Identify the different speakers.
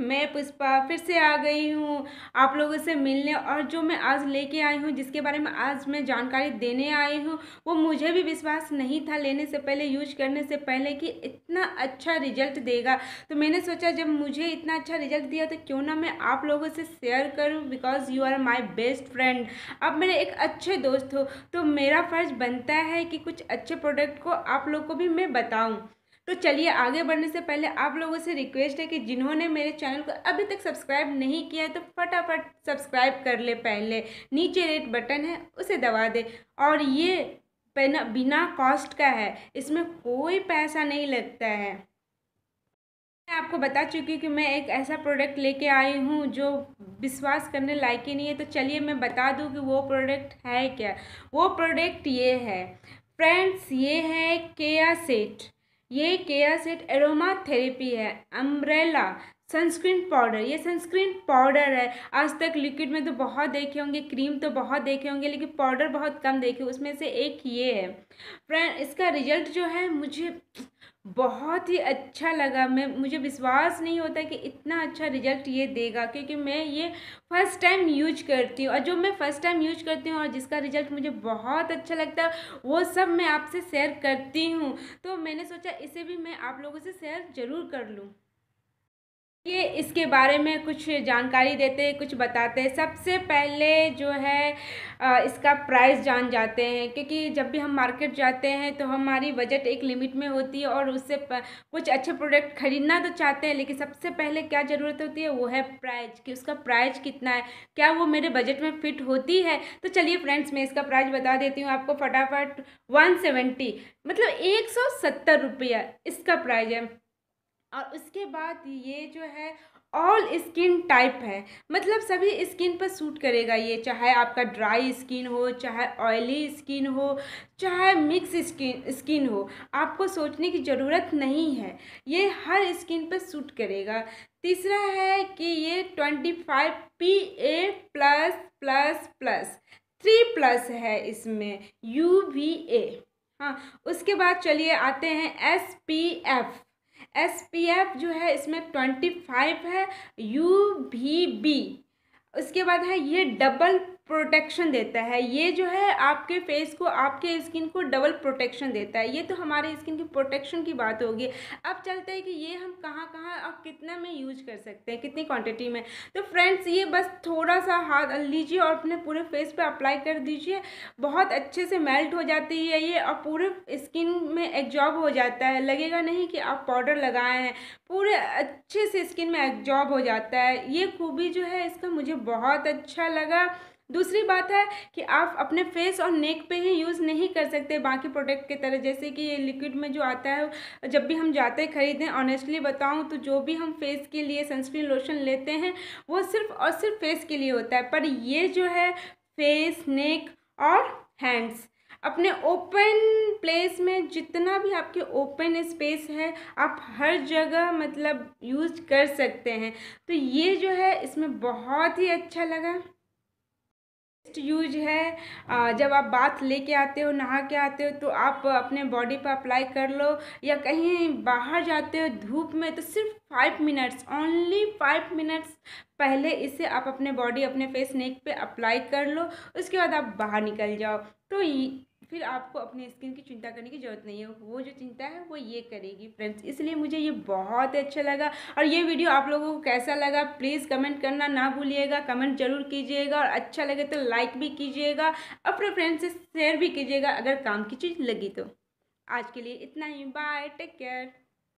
Speaker 1: मैं पुष्पा फिर से आ गई हूँ आप लोगों से मिलने और जो मैं आज लेके आई हूँ जिसके बारे में आज मैं जानकारी देने आई हूँ वो मुझे भी विश्वास नहीं था लेने से पहले यूज करने से पहले कि इतना अच्छा रिजल्ट देगा तो मैंने सोचा जब मुझे इतना अच्छा रिजल्ट दिया तो क्यों ना मैं आप लोगों से शेयर करूँ because you are my best friend अब मेरे एक अच्छे दोस्त हो तो मेरा फ़र्ज़ बनता है कि कुछ अच्छे प्रोडक्ट को आप लोग को भी मैं बताऊँ तो चलिए आगे बढ़ने से पहले आप लोगों से रिक्वेस्ट है कि जिन्होंने मेरे चैनल को अभी तक सब्सक्राइब नहीं किया है तो फटाफट सब्सक्राइब कर ले पहले नीचे रेड बटन है उसे दबा दे और ये बिना बिना कॉस्ट का है इसमें कोई पैसा नहीं लगता है मैं आपको बता चुकी हूँ कि मैं एक ऐसा प्रोडक्ट लेके आई हूँ जो विश्वास करने लायक ही नहीं है तो चलिए मैं बता दूँ कि वो प्रोडक्ट है क्या वो प्रोडक्ट ये है फ्रेंड्स ये है केया सेट ये केया सेट एरोमा थेरेपी है अम्ब्रेला सनस्क्रीन पाउडर ये सनस्क्रीन पाउडर है आज तक लिक्विड में तो बहुत देखे होंगे क्रीम तो बहुत देखे होंगे लेकिन पाउडर बहुत कम देखे उसमें से एक ये है फ्रेंड इसका रिजल्ट जो है मुझे बहुत ही अच्छा लगा मैं मुझे विश्वास नहीं होता कि इतना अच्छा रिजल्ट ये देगा क्योंकि मैं ये फ़र्स्ट टाइम यूज करती हूँ और जो मैं फ़र्स्ट टाइम यूज करती हूँ और जिसका रिजल्ट मुझे बहुत अच्छा लगता है वो सब मैं आपसे शेयर करती हूँ तो मैंने सोचा इसे भी मैं आप लोगों से शेयर ज़रूर कर लूँ ये इसके बारे में कुछ जानकारी देते कुछ बताते सबसे पहले जो है इसका प्राइस जान जाते हैं क्योंकि जब भी हम मार्केट जाते हैं तो हमारी बजट एक लिमिट में होती है और उससे कुछ अच्छे प्रोडक्ट खरीदना तो चाहते हैं लेकिन सबसे पहले क्या ज़रूरत होती है वो है प्राइस कि उसका प्राइस कितना है क्या वो मेरे बजट में फिट होती है तो चलिए फ्रेंड्स मैं इसका प्राइस बता देती हूँ आपको फटाफट वन मतलब एक इसका प्राइज़ है और उसके बाद ये जो है ऑल स्किन टाइप है मतलब सभी स्किन पर सूट करेगा ये चाहे आपका ड्राई स्किन हो चाहे ऑयली स्किन हो चाहे मिक्स स्किन स्किन हो आपको सोचने की ज़रूरत नहीं है ये हर स्किन पर सूट करेगा तीसरा है कि ये twenty five P A plus plus plus three plus है इसमें यू वी ए हाँ उसके बाद चलिए आते हैं S P F S P F जो है इसमें ट्वेंटी फाइव है यू भी बी उसके बाद है ये डबल प्रोटेक्शन देता है ये जो है आपके फेस को आपके स्किन को डबल प्रोटेक्शन देता है ये तो हमारे स्किन की प्रोटेक्शन की बात होगी अब चलते हैं कि ये हम कहाँ कहाँ और कितना में यूज कर सकते हैं कितनी क्वांटिटी में तो फ्रेंड्स ये बस थोड़ा सा हाथ लीजिए और अपने पूरे फेस पे अप्लाई कर दीजिए बहुत अच्छे से मेल्ट हो जाती है ये और पूरे स्किन में एग्जॉर्ब हो जाता है लगेगा नहीं कि आप पाउडर लगाए हैं पूरे अच्छे से स्किन में एग्जॉर्ब हो जाता है ये खूबी जो है इसका मुझे बहुत अच्छा लगा दूसरी बात है कि आप अपने फेस और नेक पे ही यूज़ नहीं कर सकते बाकी प्रोडक्ट के तरह जैसे कि ये लिक्विड में जो आता है जब भी हम जाते हैं ख़रीदें ऑनेस्टली बताऊँ तो जो भी हम फेस के लिए सनस्क्रीन लोशन लेते हैं वो सिर्फ और सिर्फ फेस के लिए होता है पर ये जो है फेस नेक और हैंड्स अपने ओपन प्लेस में जितना भी आपके ओपन स्पेस है आप हर जगह मतलब यूज कर सकते हैं तो ये जो है इसमें बहुत ही अच्छा लगा यूज है जब आप बाथ लेके आते हो नहा के आते हो तो आप अपने बॉडी पर अप्लाई कर लो या कहीं बाहर जाते हो धूप में तो सिर्फ five minutes only five minutes पहले इसे आप अपने बॉडी अपने फेस नेक पे अप्लाई कर लो उसके बाद आप बाहर निकल जाओ तो फिर आपको अपनी स्किन की चिंता करने की ज़रूरत नहीं है वो जो चिंता है वो ये करेगी फ्रेंड्स इसलिए मुझे ये बहुत अच्छा लगा और ये वीडियो आप लोगों को कैसा लगा प्लीज़ कमेंट करना ना भूलिएगा कमेंट जरूर कीजिएगा और अच्छा लगे तो लाइक भी कीजिएगा अपने फ्रेंड्स से शेयर भी कीजिएगा अगर काम की चीज़ लगी तो आज के लिए इतना ही बाय टेक केयर